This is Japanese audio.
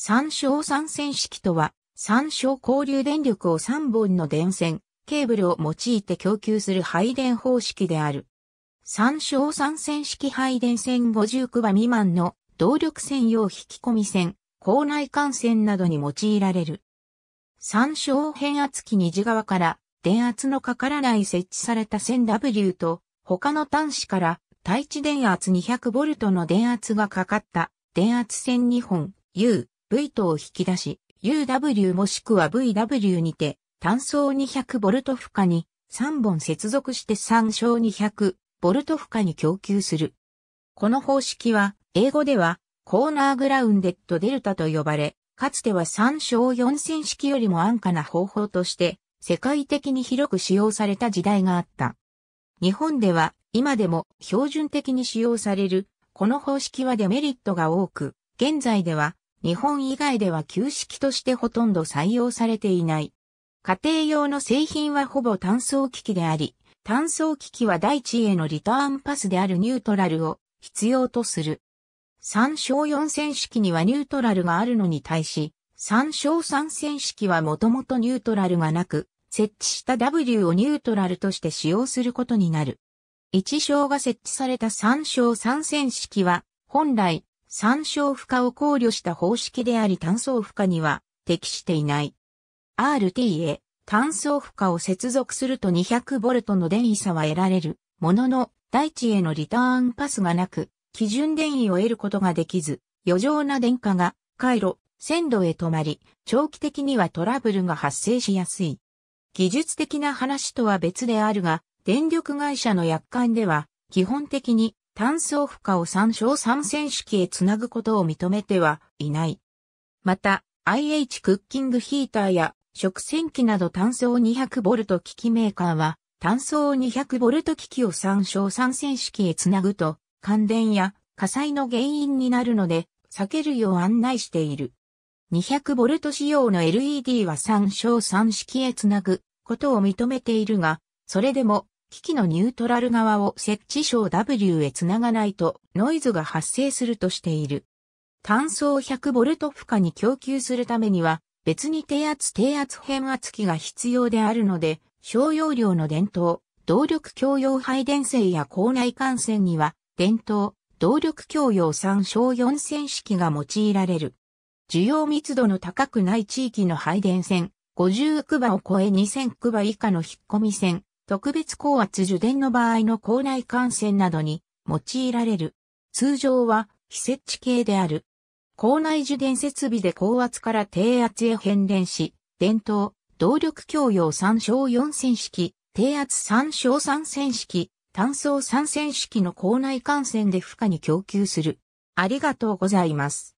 三小三線式とは、三小交流電力を3本の電線、ケーブルを用いて供給する配電方式である。三小三線式配電線59場未満の動力線用引き込み線、校内幹線などに用いられる。三小変圧器二次側から電圧のかからない設置された線 W と他の端子から対地電圧 200V の電圧がかかった電圧線2本 U V トを引き出し、UW もしくは VW にて、単層 200V 負荷に3本接続して3小 200V 負荷に供給する。この方式は、英語では、コーナーグラウンデッドデルタと呼ばれ、かつては3小4000式よりも安価な方法として、世界的に広く使用された時代があった。日本では、今でも標準的に使用される、この方式はデメリットが多く、現在では日本以外では旧式としてほとんど採用されていない。家庭用の製品はほぼ単層機器であり、単層機器は大地へのリターンパスであるニュートラルを必要とする。参照4線式にはニュートラルがあるのに対し、参照3線式はもともとニュートラルがなく、設置した W をニュートラルとして使用することになる。一章が設置された参照3線式は、本来、参照負荷を考慮した方式であり単相負荷には適していない。RT a 単相負荷を接続すると 200V の電位差は得られるものの、大地へのリターンパスがなく、基準電位を得ることができず、余剰な電荷が回路、線路へ止まり、長期的にはトラブルが発生しやすい。技術的な話とは別であるが、電力会社の約款では、基本的に単素負荷を参照参戦式へつなぐことを認めてはいない。また、IH クッキングヒーターや食洗機など単素 200V 機器メーカーは単素 200V 機器を参照参戦式へつなぐと感電や火災の原因になるので避けるよう案内している。200V 仕様の LED は参照3式へつなぐことを認めているが、それでも機器のニュートラル側を設置省 W へ繋がないとノイズが発生するとしている。単層 100V 負荷に供給するためには別に低圧低圧変圧器が必要であるので、小容量の電灯、動力共用配電線や校内幹線には、電灯、動力共用3小4線式が用いられる。需要密度の高くない地域の配電線、50区場を超え2000区場以下の引っ込み線、特別高圧受電の場合の校内感染などに用いられる。通常は非接地系である。校内受電設備で高圧から低圧へ変電し、電灯、動力供用参小4線式、低圧3小3線式、単素3線式の校内感染で負荷に供給する。ありがとうございます。